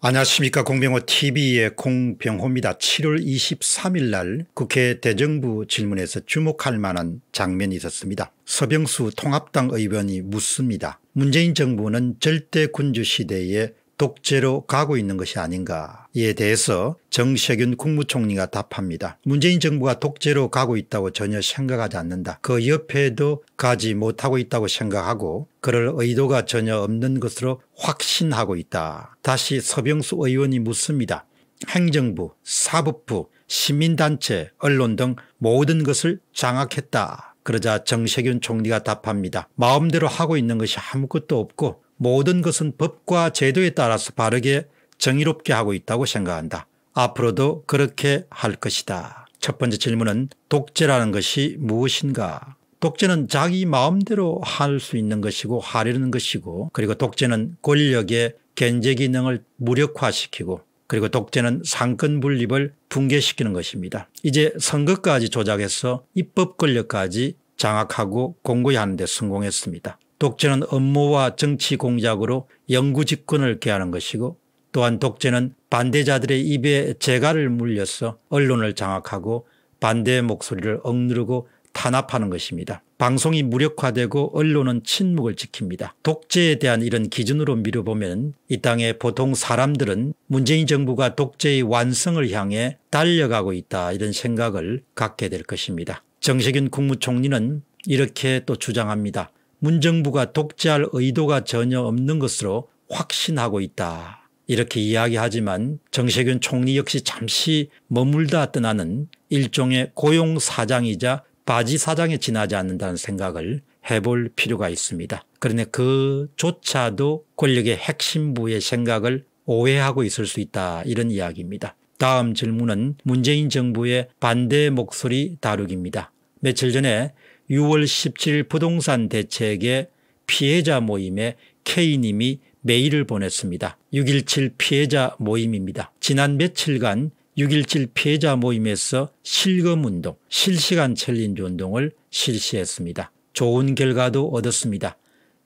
안녕하십니까 공병호 tv의 공병호입니다. 7월 23일 날 국회 대정부 질문에서 주목할 만한 장면이 있었습니다. 서병수 통합당 의원이 묻습니다. 문재인 정부는 절대 군주 시대에 독재로 가고 있는 것이 아닌가에 대해서 정세균 국무총리가 답합니다. 문재인 정부가 독재로 가고 있다고 전혀 생각하지 않는다. 그 옆에도 가지 못하고 있다고 생각하고 그럴 의도가 전혀 없는 것으로 확신하고 있다. 다시 서병수 의원이 묻습니다. 행정부, 사법부, 시민단체, 언론 등 모든 것을 장악했다. 그러자 정세균 총리가 답합니다. 마음대로 하고 있는 것이 아무것도 없고 모든 것은 법과 제도에 따라서 바르게 정의롭게 하고 있다고 생각한다. 앞으로도 그렇게 할 것이다. 첫 번째 질문은 독재라는 것이 무엇인가 독재는 자기 마음대로 할 수 있는 것이고 하려는 것이고 그리고 독재는 권력의 견제 기능을 무력화시키고 그리고 독재는 상권 분립을 붕괴시키는 것입니다. 이제 선거까지 조작해서 입법 권력까지 장악하고 공고히 하는 데 성공했습니다. 독재는 업무와 정치 공작으로 영구 집권을 꾀하는 것이고 또한 독재는 반대자들의 입에 재갈을 물려서 언론을 장악하고 반대의 목소리를 억누르고 탄압하는 것입니다. 방송이 무력화되고 언론은 침묵을 지킵니다. 독재에 대한 이런 기준으로 미뤄보면 이 땅의 보통 사람들은 문재인 정부가 독재의 완성을 향해 달려가고 있다 이런 생각을 갖게 될 것입니다. 정세균 국무총리는 이렇게 또 주장합니다. 문정부가 독재할 의도가 전혀 없는 것으로 확신하고 있다. 이렇게 이야기하지만 정세균 총리 역시 잠시 머물다 떠나는 일종의 고용사장이자 바지사장에 지나지 않는다는 생각을 해볼 필요가 있습니다. 그런데 그조차도 권력의 핵심부의 생각을 오해하고 있을 수 있다 이런 이야기입니다. 다음 질문은 문재인 정부의 반대 목소리 다루기입니다. 며칠 전에 6월 17일 부동산 대책의 피해자 모임에 K님이 메일을 보냈습니다. 6.17 피해자 모임입니다. 지난 며칠간 6.17 피해자 모임에서 실검운동, 실시간 챌린지 운동을 실시했습니다. 좋은 결과도 얻었습니다.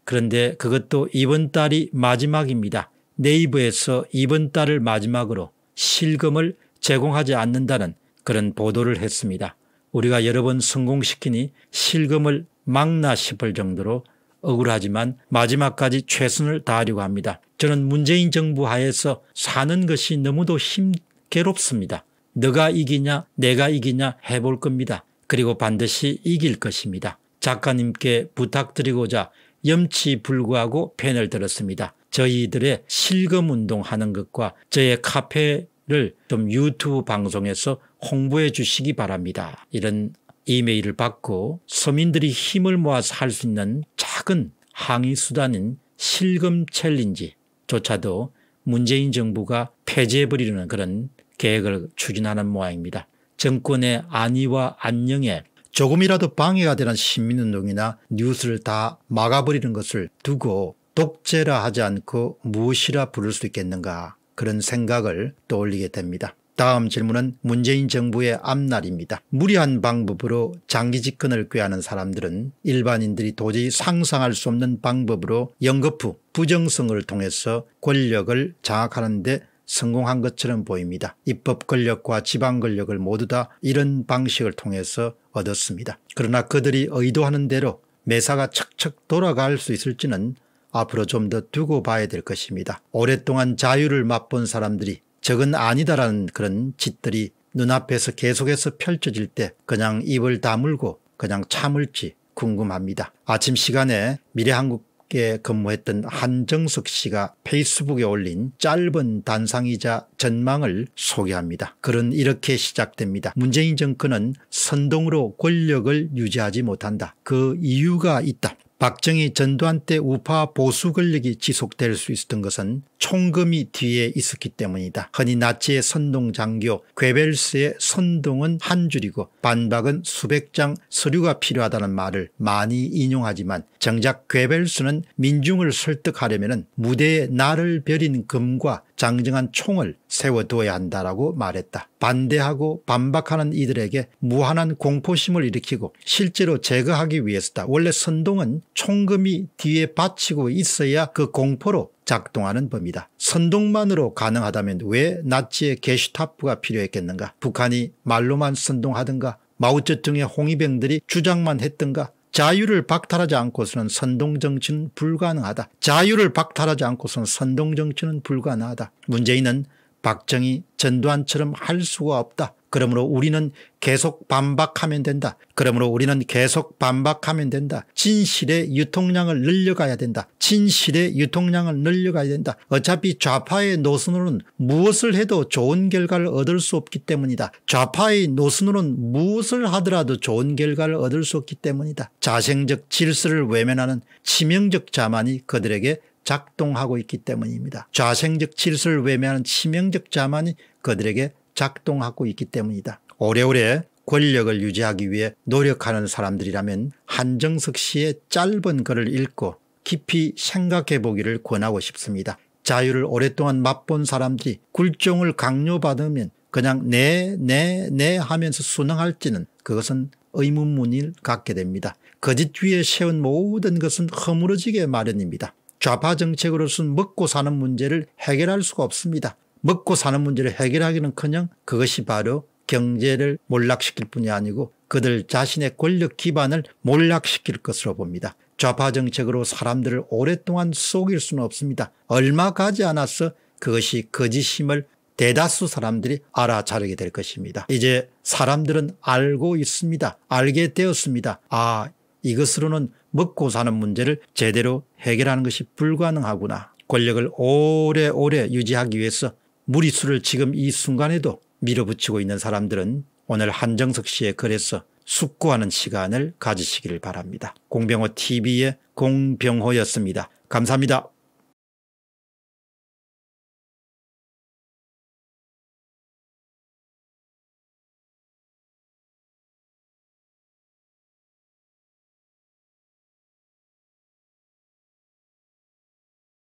그런데 그것도 이번 달이 마지막입니다. 네이버에서 이번 달을 마지막으로 실검을 제공하지 않는다는 그런 보도를 했습니다. 우리가 여러 번 성공시키니 실금을 막나 싶을 정도로 억울하지만 마지막까지 최선을 다하려고 합니다. 저는 문재인 정부 하에서 사는 것이 너무도 힘 괴롭습니다. 너가 이기냐 내가 이기냐 해볼 겁니다. 그리고 반드시 이길 것입니다. 작가님께 부탁드리고자 염치불구하고 펜을 들었습니다. 저희들의 실검운동하는 것과 저의 카페 좀 유튜브 방송에서 홍보해 주시기 바랍니다. 이런 이메일을 받고 서민들이 힘을 모아서 할 수 있는 작은 항의 수단인 실금 챌린지조차도 문재인 정부가 폐지해버리려는 그런 계획을 추진하는 모양입니다. 정권의 안위와 안녕에 조금이라도 방해가 되는 시민운동이나 뉴스를 다 막아버리는 것을 두고 독재라 하지 않고 무엇이라 부를 수 있겠는가 그런 생각을 떠올리게 됩니다. 다음 질문은 문재인 정부의 앞날입니다. 무리한 방법으로 장기 집권을 꾀하는 사람들은 일반인들이 도저히 상상할 수 없는 방법으로 연거푸 부정성을 통해서 권력을 장악하는 데 성공한 것처럼 보입니다. 입법 권력과 지방 권력을 모두 다 이런 방식을 통해서 얻었습니다. 그러나 그들이 의도하는 대로 매사가 척척 돌아갈 수 있을지는 앞으로 좀 더 두고 봐야 될 것입니다. 오랫동안 자유를 맛본 사람들이 적은 아니다라는 그런 짓들이 눈앞에서 계속해서 펼쳐질 때 그냥 입을 다물고 그냥 참을지 궁금합니다. 아침 시간에 미래한국에 근무했던 한정석 씨가 페이스북에 올린 짧은 단상이자 전망을 소개합니다. 글은 이렇게 시작됩니다. 문재인 정권은 선동으로 권력을 유지하지 못한다. 그 이유가 있다. 박정희 전두환 때 우파 보수 권력이 지속될 수 있었던 것은 총금이 뒤에 있었기 때문이다. 흔히 나치의 선동 장교 괴벨스의 선동은 한 줄이고 반박은 수백 장 서류가 필요하다는 말을 많이 인용하지만 정작 괴벨스는 민중을 설득하려면 무대에 나를 벼린 금과 장정한 총을 세워두어야 한다라고 말했다. 반대하고 반박하는 이들에게 무한한 공포심을 일으키고 실제로 제거하기 위해서다. 원래 선동은 총금이 뒤에 받치고 있어야 그 공포로 작동하는 법이다 선동만으로 가능하다면 왜 나치의 게슈타프가 필요했겠는가? 북한이 말로만 선동하든가 마우쩌둥의 홍위병들이 주장만 했든가 자유를 박탈하지 않고서는 선동정치는 불가능하다. 자유를 박탈하지 않고서는 선동정치는 불가능하다. 문재인은 박정희 전두환처럼 할 수가 없다. 그러므로 우리는 계속 반박하면 된다. 그러므로 우리는 계속 반박하면 된다. 진실의 유통량을 늘려가야 된다. 진실의 유통량을 늘려가야 된다. 어차피 좌파의 노선으로는 무엇을 해도 좋은 결과를 얻을 수 없기 때문이다. 좌파의 노선으로는 무엇을 하더라도 좋은 결과를 얻을 수 없기 때문이다. 자생적 질서를 외면하는 치명적 자만이 그들에게 작동하고 있기 때문입니다. 좌생적 질서를 외면하는 치명적 자만이 그들에게 작동하고 있기 때문이다. 오래오래 권력을 유지하기 위해 노력하는 사람들이라면 한정석 씨의 짧은 글을 읽고 깊이 생각해 보기를 권하고 싶습니다. 자유를 오랫동안 맛본 사람들이 굴종을 강요받으면 그냥 네, 네, 네 하면서 순응할지는 그것은 의문문일 갖게 됩니다. 거짓 위에 세운 모든 것은 허물어지게 마련입니다. 좌파 정책으로서는 먹고 사는 문제를 해결할 수가 없습니다. 먹고 사는 문제를 해결하기는커녕 그것이 바로 경제를 몰락시킬 뿐이 아니고 그들 자신의 권력 기반을 몰락시킬 것으로 봅니다. 좌파 정책으로 사람들을 오랫동안 속일 수는 없습니다. 얼마 가지 않아서 그것이 거짓임을 대다수 사람들이 알아차리게 될 것입니다. 이제 사람들은 알고 있습니다. 알게 되었습니다. 아 이것으로는 먹고 사는 문제를 제대로 해결하는 것이 불가능하구나. 권력을 오래오래 유지하기 위해서 무리수를 지금 이 순간에도 밀어붙이고 있는 사람들은 오늘 한정석 씨의 글에서 숙고하는 시간을 가지시기를 바랍니다. 공병호 TV의 공병호였습니다. 감사합니다.